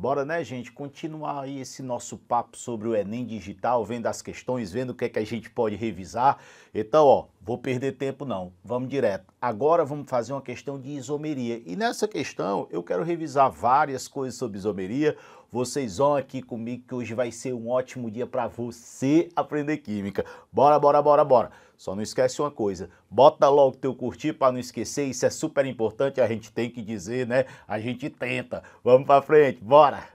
Bora, né, gente, continuar aí esse nosso papo sobre o Enem Digital, vendo as questões, vendo o que é que a gente pode revisar. Então, ó, vou perder tempo não, vamos direto. Agora vamos fazer uma questão de isomeria. E nessa questão eu quero revisar várias coisas sobre isomeria. Vocês vão aqui comigo que hoje vai ser um ótimo dia para você aprender química. Bora, bora, bora, bora. Só não esquece uma coisa, bota logo teu curtir para não esquecer, isso é super importante, a gente tem que dizer, né? A gente tenta. Vamos para frente, bora.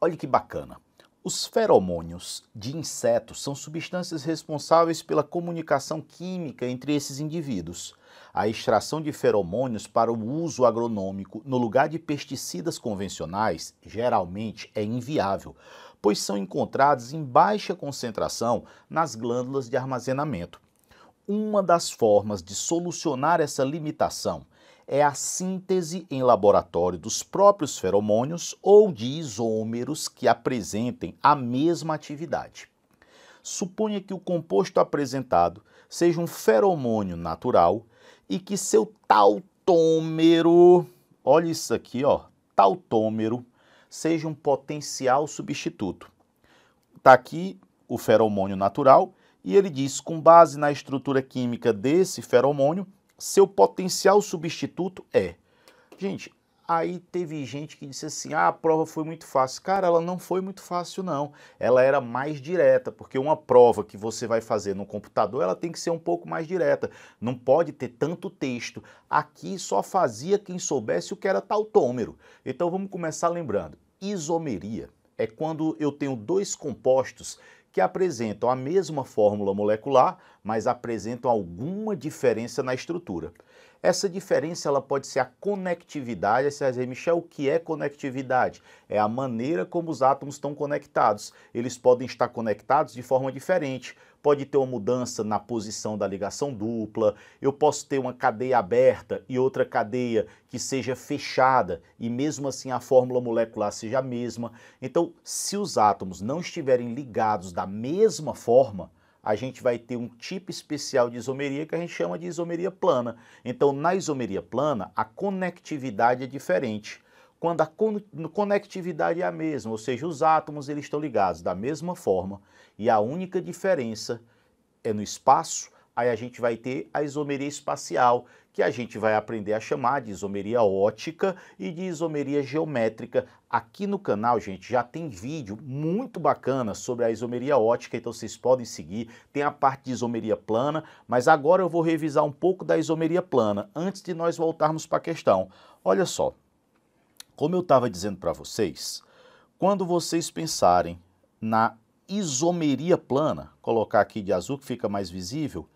Olha que bacana. Os feromônios de insetos são substâncias responsáveis pela comunicação química entre esses indivíduos. A extração de feromônios para o uso agronômico no lugar de pesticidas convencionais geralmente é inviável, pois são encontrados em baixa concentração nas glândulas de armazenamento. Uma das formas de solucionar essa limitação é a síntese em laboratório dos próprios feromônios ou de isômeros que apresentem a mesma atividade. Suponha que o composto apresentado seja um feromônio natural e que seu tautômero, olha isso aqui, ó, tautômero, seja um potencial substituto. Está aqui o feromônio natural e ele diz, com base na estrutura química desse feromônio, seu potencial substituto é. Gente, aí teve gente que disse assim: ah, a prova foi muito fácil. Cara, ela não foi muito fácil, não. Ela era mais direta, porque uma prova que você vai fazer no computador, ela tem que ser um pouco mais direta. Não pode ter tanto texto. Aqui só fazia quem soubesse o que era tautômero. Então vamos começar lembrando: isomeria é quando eu tenho dois compostos que apresentam a mesma fórmula molecular, mas apresentam alguma diferença na estrutura. Essa diferença ela pode ser a conectividade. Aí você Michel, o que é conectividade? É a maneira como os átomos estão conectados. Eles podem estar conectados de forma diferente. Pode ter uma mudança na posição da ligação dupla, eu posso ter uma cadeia aberta e outra cadeia que seja fechada, e mesmo assim a fórmula molecular seja a mesma. Então, se os átomos não estiverem ligados da mesma forma, a gente vai ter um tipo especial de isomeria que a gente chama de isomeria plana. Então, na isomeria plana, a conectividade é diferente. Quando a con conectividade é a mesma, ou seja, os átomos eles estão ligados da mesma forma e a única diferença é no espaço aí a gente vai ter a isomeria espacial, que a gente vai aprender a chamar de isomeria ótica e de isomeria geométrica. Aqui no canal, gente, já tem vídeo muito bacana sobre a isomeria ótica, então vocês podem seguir. Tem a parte de isomeria plana, mas agora eu vou revisar um pouco da isomeria plana, antes de nós voltarmos para a questão. Olha só, como eu estava dizendo para vocês, quando vocês pensarem na isomeria plana, colocar aqui de azul que fica mais visível,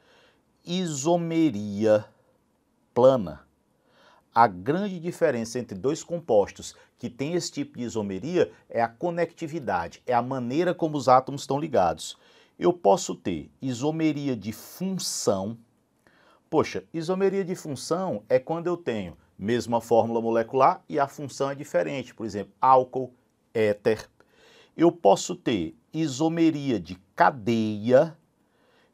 isomeria plana. A grande diferença entre dois compostos que têm esse tipo de isomeria é a conectividade, é a maneira como os átomos estão ligados. Eu posso ter isomeria de função. Poxa, isomeria de função é quando eu tenho mesma fórmula molecular e a função é diferente, por exemplo, álcool, éter. Eu posso ter isomeria de cadeia.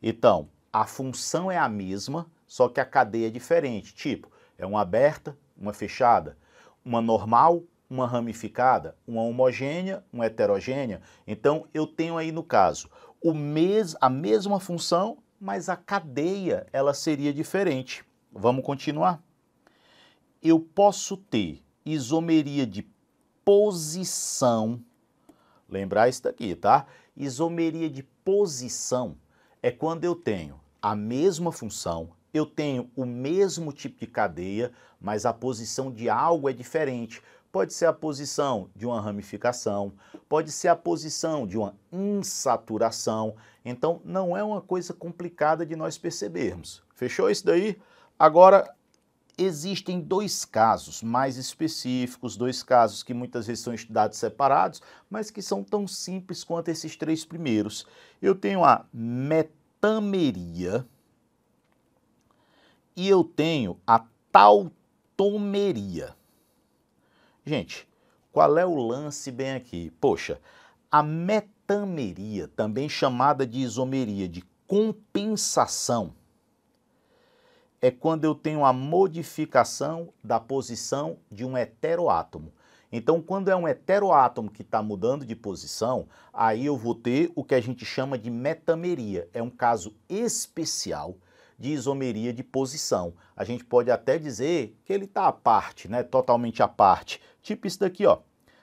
Então, a função é a mesma, só que a cadeia é diferente. Tipo, é uma aberta, uma fechada, uma normal, uma ramificada, uma homogênea, uma heterogênea. Então, eu tenho aí no caso o mes a mesma função, mas a cadeia ela seria diferente. Vamos continuar? Eu posso ter isomeria de posição. Lembrar isso daqui, tá? Isomeria de posição é quando eu tenho a mesma função, eu tenho o mesmo tipo de cadeia, mas a posição de algo é diferente. Pode ser a posição de uma ramificação, pode ser a posição de uma insaturação. Então, não é uma coisa complicada de nós percebermos. Fechou isso daí? Agora, Existem dois casos mais específicos, dois casos que muitas vezes são estudados separados, mas que são tão simples quanto esses três primeiros. Eu tenho a metameria e eu tenho a tautomeria. Gente, qual é o lance bem aqui? Poxa, a metameria, também chamada de isomeria de compensação, é quando eu tenho a modificação da posição de um heteroátomo. Então, quando é um heteroátomo que está mudando de posição, aí eu vou ter o que a gente chama de metameria. É um caso especial de isomeria de posição. A gente pode até dizer que ele está à parte, né? totalmente à parte. Tipo isso daqui, ó.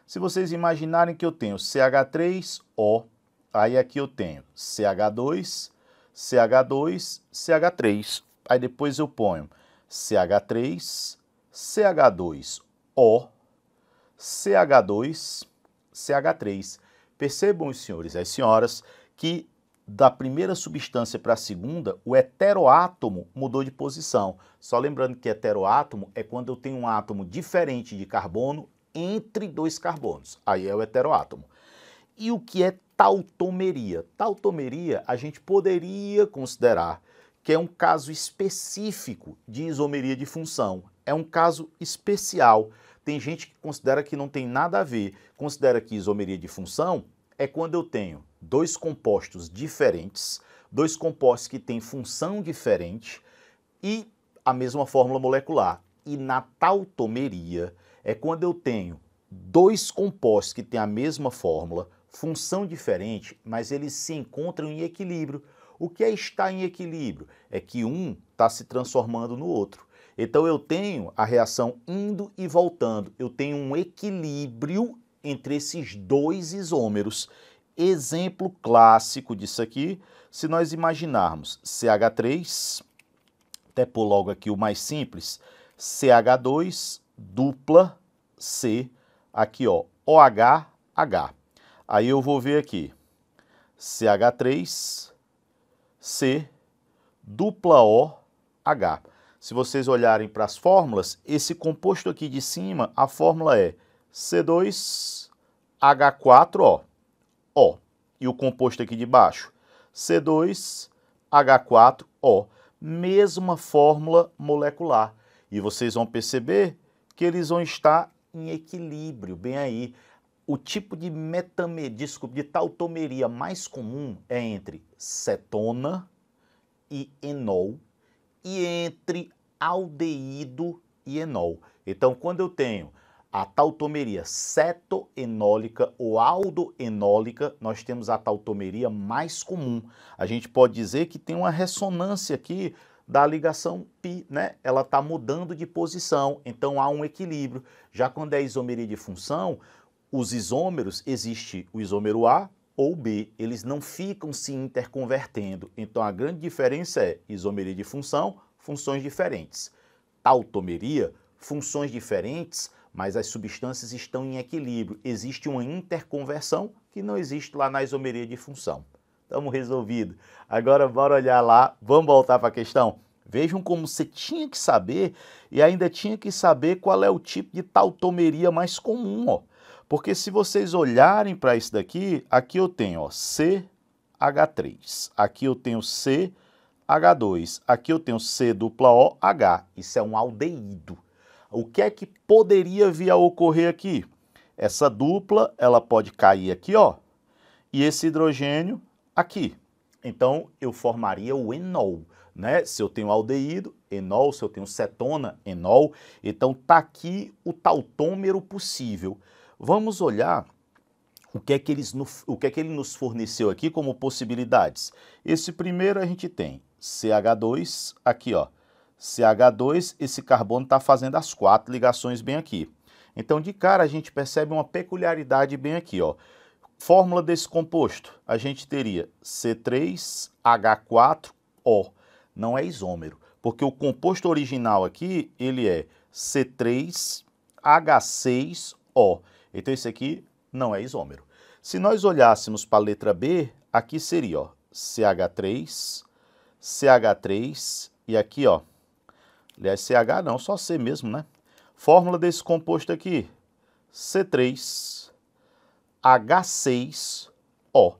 Se vocês imaginarem que eu tenho CH3O, aí aqui eu tenho CH2, CH2, CH3. Aí depois eu ponho CH3, CH2O, CH2, CH3. Percebam, os senhores e as senhoras, que da primeira substância para a segunda, o heteroátomo mudou de posição. Só lembrando que heteroátomo é quando eu tenho um átomo diferente de carbono entre dois carbonos. Aí é o heteroátomo. E o que é tautomeria? Tautomeria a gente poderia considerar que é um caso específico de isomeria de função. É um caso especial. Tem gente que considera que não tem nada a ver. Considera que isomeria de função é quando eu tenho dois compostos diferentes, dois compostos que têm função diferente e a mesma fórmula molecular. E na tautomeria é quando eu tenho dois compostos que têm a mesma fórmula, função diferente, mas eles se encontram em equilíbrio. O que é estar em equilíbrio? É que um está se transformando no outro. Então eu tenho a reação indo e voltando, eu tenho um equilíbrio entre esses dois isômeros. Exemplo clássico disso aqui, se nós imaginarmos CH3, até por logo aqui o mais simples, CH2 dupla C, aqui ó, OH, H. Aí eu vou ver aqui, CH3, C dupla O H. Se vocês olharem para as fórmulas, esse composto aqui de cima, a fórmula é C2H4O. O. E o composto aqui de baixo, C2H4O. Mesma fórmula molecular. E vocês vão perceber que eles vão estar em equilíbrio, bem aí. O tipo de metamedisco, de tautomeria mais comum é entre cetona e enol e entre aldeído e enol. Então, quando eu tenho a tautomeria cetoenólica ou aldoenólica, nós temos a tautomeria mais comum. A gente pode dizer que tem uma ressonância aqui da ligação pi, né? Ela está mudando de posição, então há um equilíbrio. Já quando é isomeria de função, os isômeros, existe o isômero A ou B, eles não ficam se interconvertendo. Então a grande diferença é isomeria de função, funções diferentes. Tautomeria, funções diferentes, mas as substâncias estão em equilíbrio. Existe uma interconversão que não existe lá na isomeria de função. Estamos resolvido. Agora bora olhar lá, vamos voltar para a questão. Vejam como você tinha que saber e ainda tinha que saber qual é o tipo de tautomeria mais comum, ó. Porque se vocês olharem para isso daqui, aqui eu tenho ó, CH3, aqui eu tenho CH2, aqui eu tenho C dupla OH. H. Isso é um aldeído. O que é que poderia vir a ocorrer aqui? Essa dupla, ela pode cair aqui, ó, e esse hidrogênio aqui. Então, eu formaria o enol, né? Se eu tenho aldeído, enol, se eu tenho cetona, enol. Então, tá aqui o tautômero possível. Vamos olhar o que, é que eles, o que é que ele nos forneceu aqui como possibilidades. Esse primeiro a gente tem CH2, aqui ó, CH2, esse carbono está fazendo as quatro ligações bem aqui. Então, de cara, a gente percebe uma peculiaridade bem aqui, ó. Fórmula desse composto, a gente teria C3H4O. Não é isômero, porque o composto original aqui, ele é C3H6O. Então esse aqui não é isômero. Se nós olhássemos para a letra B, aqui seria ó, CH3, CH3 e aqui, ó, aliás, CH não, só C mesmo, né? Fórmula desse composto aqui, C3, H6O.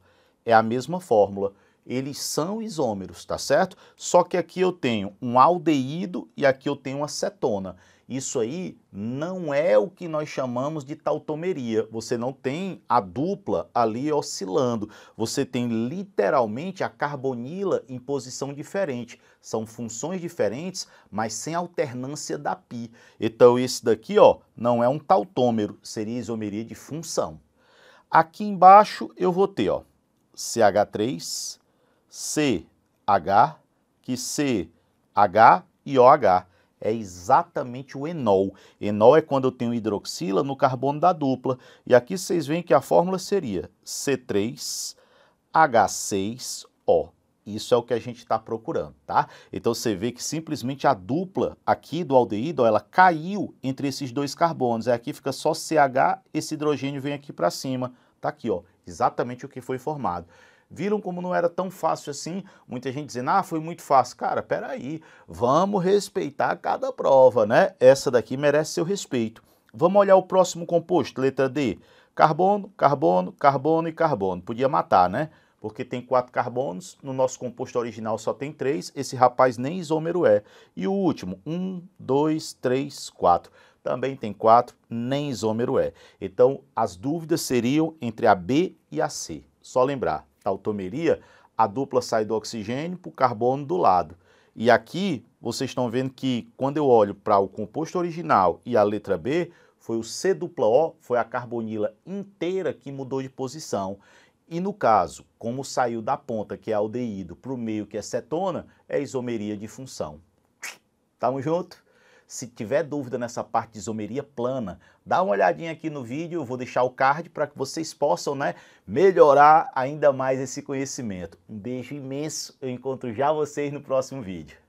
É a mesma fórmula. Eles são isômeros, tá certo? Só que aqui eu tenho um aldeído e aqui eu tenho uma cetona. Isso aí não é o que nós chamamos de tautomeria. Você não tem a dupla ali oscilando. Você tem literalmente a carbonila em posição diferente. São funções diferentes, mas sem alternância da pi. Então esse daqui, ó, não é um tautômero, seria isomeria de função. Aqui embaixo eu vou ter, ó, CH3, CH, que CH e OH é exatamente o enol. Enol é quando eu tenho hidroxila no carbono da dupla. E aqui vocês veem que a fórmula seria C3H6O. Isso é o que a gente está procurando, tá? Então você vê que simplesmente a dupla aqui do aldeído, ela caiu entre esses dois carbonos. aqui fica só CH, esse hidrogênio vem aqui para cima. Tá aqui, ó, exatamente o que foi formado viram como não era tão fácil assim. Muita gente dizendo, ah, foi muito fácil. Cara, peraí, vamos respeitar cada prova, né? Essa daqui merece seu respeito. Vamos olhar o próximo composto, letra D. Carbono, carbono, carbono e carbono. Podia matar, né? Porque tem quatro carbonos, no nosso composto original só tem três, esse rapaz nem isômero é. E o último, um, dois, três, quatro também tem quatro, nem isômero é. Então, as dúvidas seriam entre a B e a C. Só lembrar, tautomeria, a dupla sai do oxigênio para o carbono do lado. E aqui vocês estão vendo que quando eu olho para o composto original e a letra B, foi o C dupla O, foi a carbonila inteira que mudou de posição. E no caso, como saiu da ponta, que é aldeído, para o meio, que é cetona, é isomeria de função. Tamo junto? Se tiver dúvida nessa parte de isomeria plana, dá uma olhadinha aqui no vídeo, eu vou deixar o card para que vocês possam né, melhorar ainda mais esse conhecimento. Um beijo imenso, eu encontro já vocês no próximo vídeo.